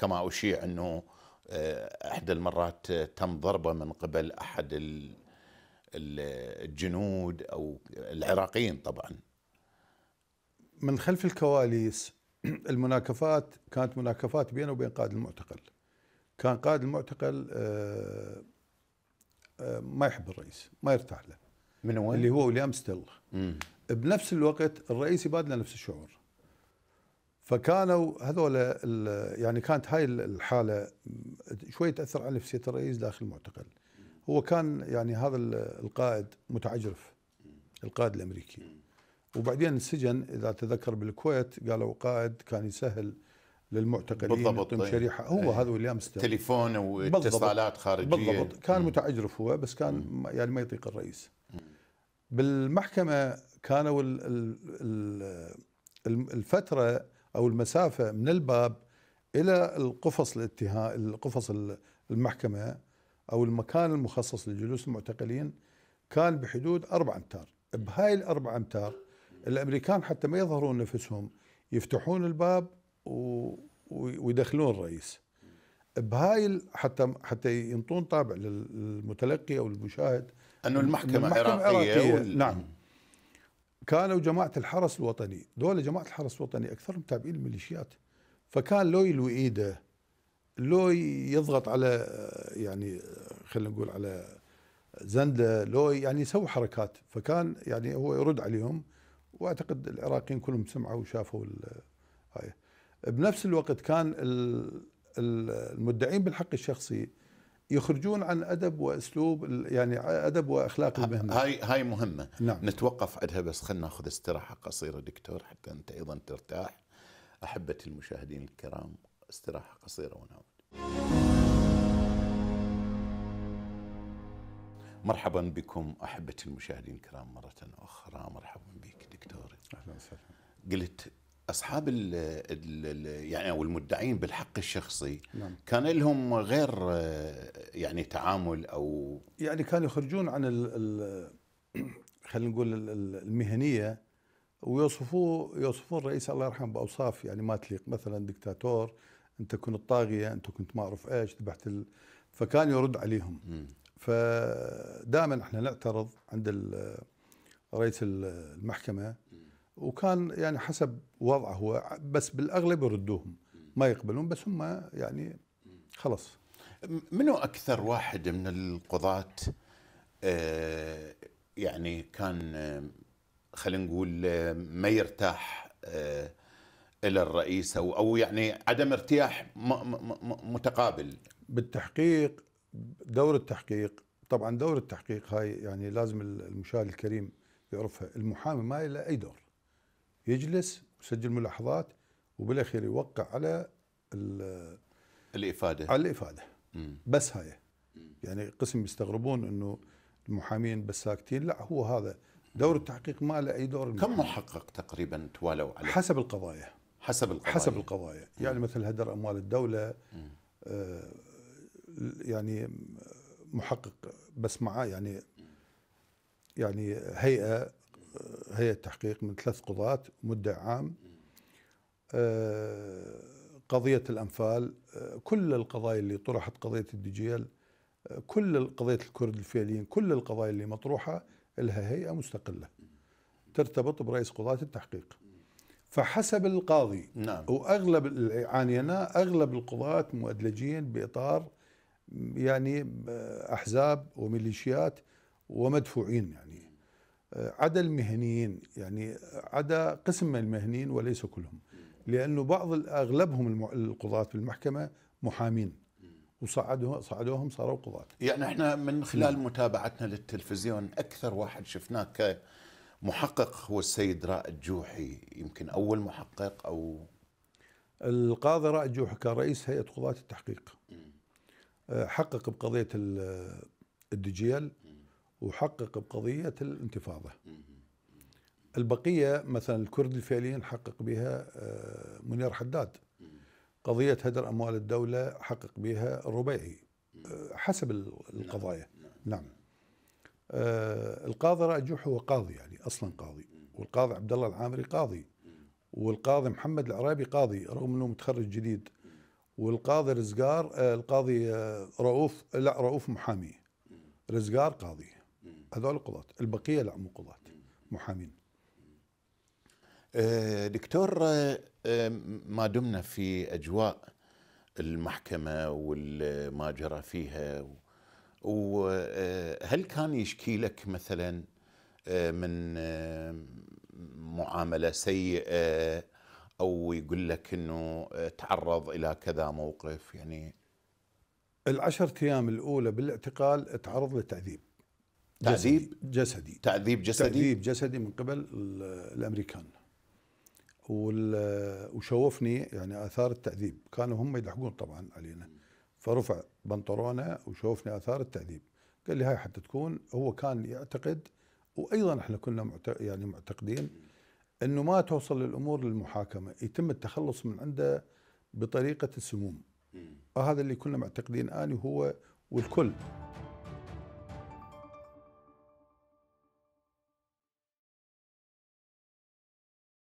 كما أشيع أنه آه، احدى المرات تم ضربه من قبل احد الجنود او العراقيين طبعا من خلف الكواليس المناكفات كانت مناكفات بينه وبين قائد المعتقل كان قائد المعتقل آه، آه، ما يحب الرئيس ما يرتاح له من وين؟ اللي هو وليام ستيل بنفس الوقت الرئيس يبادله نفس الشعور فكانوا هذول يعني كانت هاي الحاله شوي تاثر على نفسيه الرئيس داخل المعتقل هو كان يعني هذا القائد متعجرف القائد الامريكي وبعدين السجن اذا تذكر بالكويت قالوا قائد كان يسهل للمعتقلين بالضبط طيب. شريحه هو أيه. هذا ويليام ستيرن تليفون واتصالات خارجيه بالضبط كان متعجرف هو بس كان م. يعني ما يطيق الرئيس م. بالمحكمه كانوا الفتره او المسافه من الباب الى القفص الاتهام القفص المحكمه او المكان المخصص لجلوس المعتقلين كان بحدود 4 امتار بهاي الاربع امتار الامريكان حتى ما يظهرون نفسهم يفتحون الباب و... ويدخلون الرئيس بهاي حتى حتى ينطون طابع للمتلقي او المشاهد انه المحكمه, المحكمة عراقيه, عراقية وال... نعم كانوا جماعه الحرس الوطني دول جماعه الحرس الوطني اكثرهم تابعين الميليشيات فكان لو يلوي ايده لو يضغط على يعني خلينا نقول على زنده لو يعني يسوي حركات فكان يعني هو يرد عليهم واعتقد العراقيين كلهم سمعوا وشافوا هاي بنفس الوقت كان المدعين بالحق الشخصي يخرجون عن ادب واسلوب يعني ادب واخلاق المهنه هاي هاي مهمه نعم. نتوقف عندها بس خلينا ناخذ استراحه قصيره دكتور حتى انت ايضا ترتاح احبتي المشاهدين الكرام استراحه قصيره ونعود مرحبا بكم احبتي المشاهدين الكرام مره اخرى مرحبا بك دكتور اهلا وسهلا قلت اصحاب ال ال يعني او المدعين بالحق الشخصي نعم. كان لهم غير آه، يعني تعامل او يعني كانوا يخرجون عن خلينا نقول المهنيه ويوصفوه يوصفون الرئيس الله يرحمه باوصاف يعني ما تليق مثلا دكتاتور انت كنت طاغيه انت كنت ما اعرف ايش ذبحت فكان يرد عليهم م. فدائما احنا نعترض عند آه، رئيس آه، المحكمه م. وكان يعني حسب وضعه هو بس بالاغلب يردوهم ما يقبلون بس هم يعني خلص منو اكثر واحد من القضاة آه يعني كان خلينا نقول ما يرتاح آه، الى الرئيس او او يعني عدم ارتياح متقابل بالتحقيق دور التحقيق طبعا دور التحقيق هاي يعني لازم المشاهد الكريم يعرفها المحامي ما له اي دور يجلس يسجل ملاحظات وبالاخير يوقع على الافاده على الافاده مم. بس هاي يعني قسم يستغربون انه المحامين بس ساكتين لا هو هذا دور التحقيق ما له اي دور كم محقق تقريبا توالوا عليه؟ حسب القضايا حسب القضايا حسب القضايا مم. يعني مثل هدر اموال الدوله آه يعني محقق بس معاه يعني يعني هيئه هيئة تحقيق من ثلاث قضاة مدة عام آه، قضية الأنفال آه، كل القضايا اللي طرحت قضية الدجيل آه، كل قضية الكرد الفعليين كل القضايا اللي مطروحة لها هيئة مستقلة ترتبط برئيس قضاة التحقيق فحسب القاضي نعم. وأغلب عانينا أغلب القضاة مؤدلجين بإطار يعني أحزاب وميليشيات ومدفوعين يعني عدا المهنيين يعني عدا قسم من المهنيين وليس كلهم لانه بعض اغلبهم القضاة في المحكمه محامين وصعدوهم صعدوهم صاروا قضاة يعني احنا من خلال نعم. متابعتنا للتلفزيون اكثر واحد شفناه كمحقق هو السيد رائد جوحي يمكن اول محقق او القاضي رائد جوحي كان رئيس هيئه قضاة التحقيق آه، حقق بقضيه الدجيل وحقق بقضية الانتفاضة البقية مثلا الكرد الفعليين حقق بها آه، منير حداد قضية هدر أموال الدولة حقق بها الربيعي آه، حسب نعم، القضايا نعم, نعم. آه، القاضي راجوح هو قاضي يعني أصلا قاضي والقاضي عبد الله العامري قاضي والقاضي محمد العرابي قاضي رغم أنه متخرج جديد والقاضي رزقار القاضي رؤوف لا رؤوف محامي رزقار قاضي هذول قضاة البقية لا مو قضاة محامين آه، دكتور آه، ما دمنا في أجواء المحكمة وما جرى فيها وهل آه، كان يشكي لك مثلا من معاملة سيئة أو يقول لك أنه تعرض إلى كذا موقف يعني العشرة أيام الأولى بالاعتقال تعرض لتعذيب تعذيب جسدي تعذيب جسدي تعذيب جسدي من قبل الامريكان وشوفني يعني اثار التعذيب كانوا هم يلحقون طبعا علينا فرفع بنطلونه وشوفني اثار التعذيب قال لي هاي حتى تكون هو كان يعتقد وايضا احنا كنا يعني معتقدين انه ما توصل الامور للمحاكمه يتم التخلص من عنده بطريقه السموم هذا اللي كنا معتقدين اني هو والكل